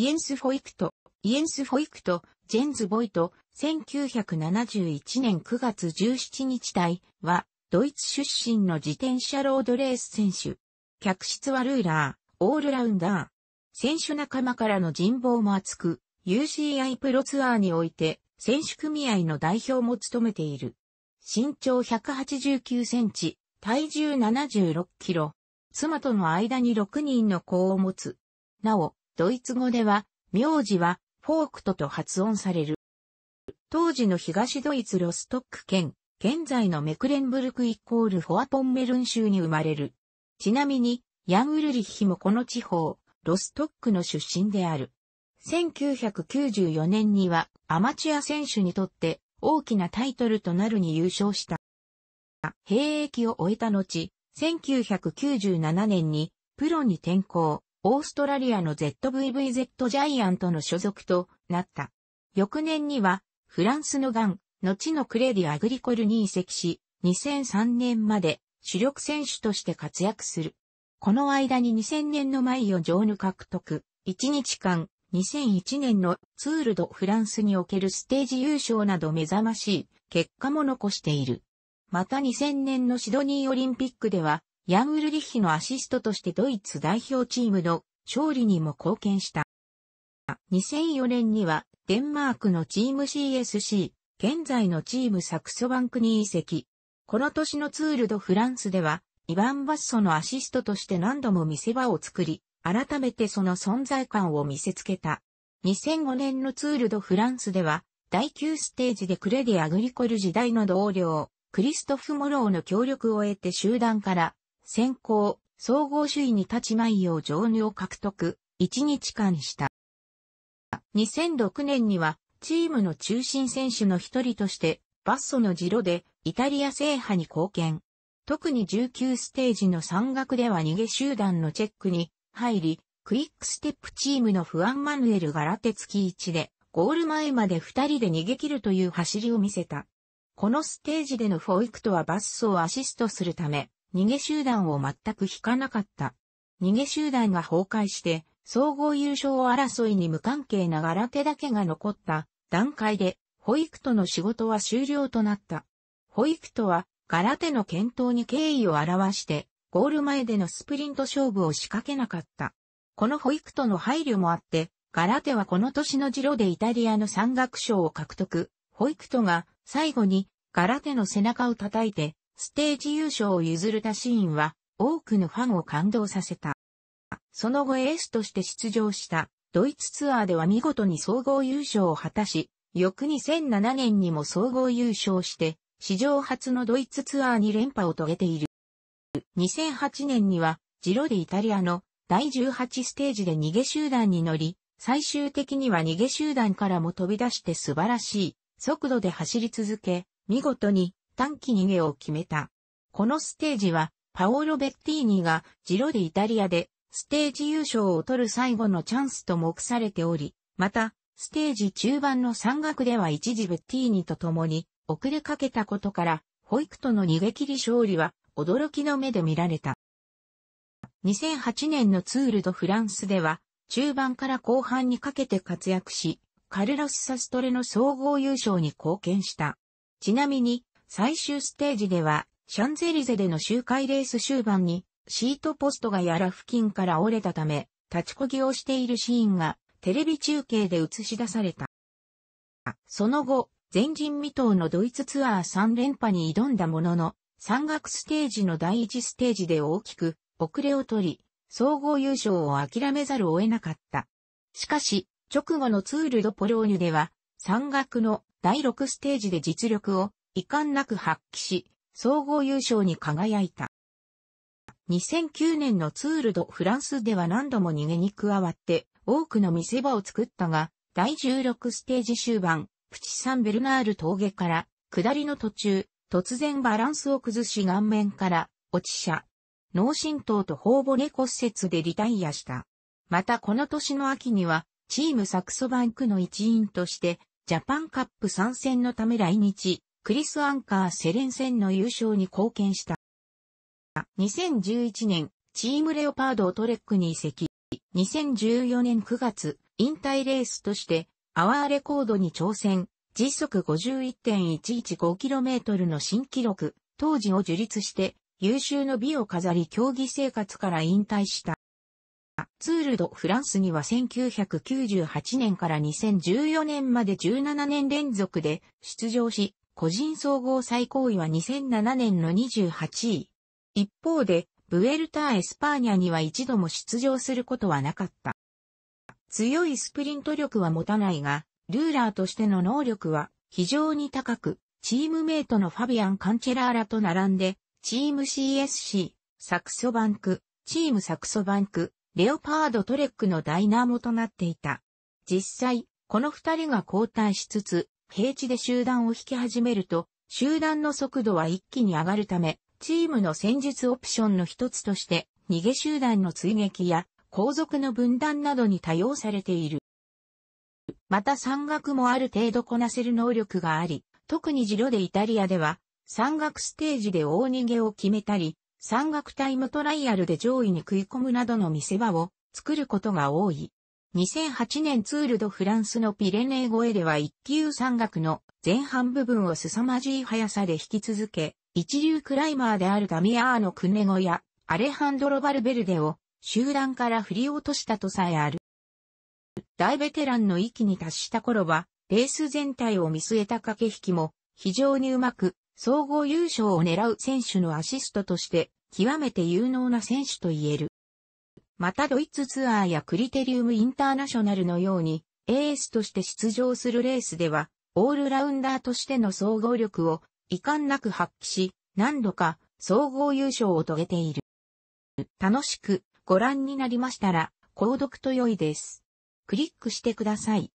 イエンス・フォイクト、イエンス・フォイクト、ジェンズ・ボイト、1971年9月17日隊。は、ドイツ出身の自転車ロードレース選手。客室はルーラー、オールラウンダー。選手仲間からの人望も厚く、UCI プロツアーにおいて、選手組合の代表も務めている。身長189センチ、体重76キロ。妻との間に6人の子を持つ。なお、ドイツ語では、名字は、フォークトと発音される。当時の東ドイツロストック県、現在のメクレンブルクイコールフォアポンメルン州に生まれる。ちなみに、ヤン・グルリッヒもこの地方、ロストックの出身である。1994年にはアマチュア選手にとって大きなタイトルとなるに優勝した。兵役を終えた後、1997年にプロに転向。オーストラリアの ZVVZ ジャイアントの所属となった。翌年には、フランスのガン、後のクレディ・アグリコルに移籍し、2003年まで主力選手として活躍する。この間に2000年のマイオ・ジョーヌ獲得、1日間、2001年のツール・ド・フランスにおけるステージ優勝など目覚ましい結果も残している。また2000年のシドニーオリンピックではヤン・グルリッヒのアシストとしてドイツ代表チームの勝利にも貢献した。2004年にはデンマークのチーム CSC、現在のチームサクソバンクに移籍。この年のツールドフランスでは、イヴァン・バッソのアシストとして何度も見せ場を作り、改めてその存在感を見せつけた。2005年のツールドフランスでは、第9ステージでクレディ・アグリコル時代の同僚、クリストフ・モローの協力を得て集団から先行、総合首位に立ち万を上にを獲得、1日間した。2006年には、チームの中心選手の一人として、バッソのジロでイタリア制覇に貢献。特に19ステージの山岳では逃げ集団のチェックに入り、クイックステップチームのフアン・マヌエル・ガラテ付き1で、ゴール前まで2人で逃げ切るという走りを見せた。このステージでのフォイクとはバッソをアシストするため、逃げ集団を全く引かなかった。逃げ集団が崩壊して、総合優勝争いに無関係なガラテだけが残った段階で、保育との仕事は終了となった。保育とは、ガラテの検討に敬意を表して、ゴール前でのスプリント勝負を仕掛けなかった。この保育との配慮もあって、ガラテはこの年のジロでイタリアの山岳賞を獲得。保育とが最後にガラテの背中を叩いてステージ優勝を譲るたシーンは、多くのファンを感動させた。その後エースとして出場したドイツツアーでは見事に総合優勝を果たし、翌2007年にも総合優勝して、史上初のドイツツアーに連覇を遂げている。2008年には、ジロでイタリアの第18ステージで逃げ集団に乗り、最終的には逃げ集団からも飛び出して素晴らしい速度で走り続け、見事に短期逃げを決めた。このステージは、パオロ・ベッティーニがジロディイタリアでステージ優勝を取る最後のチャンスと目されており、また、ステージ中盤の山岳では一時ベッティーニと共に遅れかけたことから、ホイクトの逃げ切り勝利は驚きの目で見られた。2008年のツールドフランスでは、中盤から後半にかけて活躍し、カルロス・サストレの総合優勝に貢献した。ちなみに、最終ステージでは、シャンゼリゼでの周回レース終盤に、シートポストがやら付近から折れたため、立ちこぎをしているシーンが、テレビ中継で映し出された。その後、前人未到のドイツツアー3連覇に挑んだものの、山岳ステージの第1ステージで大きく遅れを取り、総合優勝を諦めざるを得なかった。しかし、直後のツール・ド・ポローニュでは、山岳の第6ステージで実力を遺憾なく発揮し、総合優勝に輝いた。2009年のツールドフランスでは何度も逃げに加わって、多くの見せ場を作ったが、第16ステージ終盤、プチサンベルナール峠から、下りの途中、突然バランスを崩し顔面から落ち車。脳震盪と頬骨骨折でリタイアした。またこの年の秋には、チームサクソバンクの一員として、ジャパンカップ参戦のため来日、クリス・アンカー・セレン戦の優勝に貢献した。2011年、チームレオパードをトレックに移籍。2014年9月、引退レースとして、アワーレコードに挑戦、時速 51.115km の新記録、当時を樹立して、優秀の美を飾り競技生活から引退した。ツールドフランスには1998年から2014年まで17年連続で出場し、個人総合最高位は2007年の28位。一方で、ブエルター・エスパーニャには一度も出場することはなかった。強いスプリント力は持たないが、ルーラーとしての能力は非常に高く、チームメイトのファビアン・カンチェラーラと並んで、チーム CSC、サクソバンク、チームサクソバンク、レオパード・トレックのダイナーモとなっていた。実際、この二人が交代しつつ、平地で集団を引き始めると、集団の速度は一気に上がるため、チームの戦術オプションの一つとして、逃げ集団の追撃や後続の分断などに多用されている。また山岳もある程度こなせる能力があり、特にジロでイタリアでは、山岳ステージで大逃げを決めたり、山岳タイムトライアルで上位に食い込むなどの見せ場を作ることが多い。2008年ツールドフランスのピレネー越えでは一級山岳の前半部分を凄まじい速さで引き続け、一流クライマーであるダミアーノ・クネゴやアレハンドロ・バルベルデを集団から振り落としたとさえある。大ベテランの域に達した頃は、レース全体を見据えた駆け引きも非常にうまく、総合優勝を狙う選手のアシストとして、極めて有能な選手と言える。またドイツツアーやクリテリウムインターナショナルのように、エースとして出場するレースでは、オールラウンダーとしての総合力を遺憾なく発揮し、何度か総合優勝を遂げている。楽しくご覧になりましたら、購読と良いです。クリックしてください。